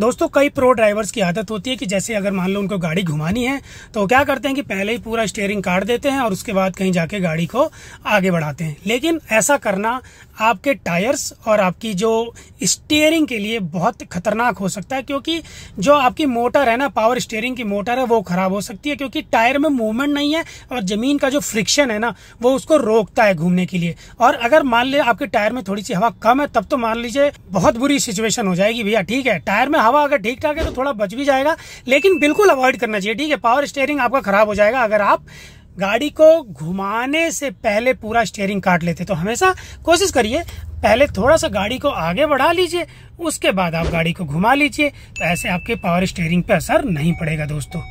दोस्तों कई pro drivers की आदत होती है कि जैसे अगर मान लो उनको गाड़ी घुमानी है तो क्या करते हैं कि पहले ही पूरा स्टेयरिंग काट देते हैं और उसके बाद कहीं जाके गाड़ी को आगे बढ़ाते हैं लेकिन ऐसा करना आपके टायर्स और आपकी जो स्टेयरिंग के लिए बहुत खतरनाक हो सकता है क्योंकि जो आपकी मोटर है ना पावर स्टेयरिंग की मोटर है वो खराब हो सकती है क्योंकि टायर में मूवमेंट नहीं है और जमीन का जो फ्रिक्शन है ना वो उसको रोकता है घूमने के लिए और अगर मान ले आपके टायर में थोड़ी सी हवा कम है तब तो मान लीजिए बहुत बुरी सिचुएशन हो जाएगी भैया ठीक है टायर में हवा अगर ठीक ठाक है तो थोड़ा बच भी जाएगा लेकिन बिल्कुल अवॉइड करना चाहिए ठीक है पावर स्टेयरिंग आपका खराब हो जाएगा अगर आप गाड़ी को घुमाने से पहले पूरा स्टेयरिंग काट लेते तो हमेशा कोशिश करिए पहले थोड़ा सा गाड़ी को आगे बढ़ा लीजिए उसके बाद आप गाड़ी को घुमा लीजिए तो ऐसे आपके पावर स्टेयरिंग पर असर नहीं पड़ेगा दोस्तों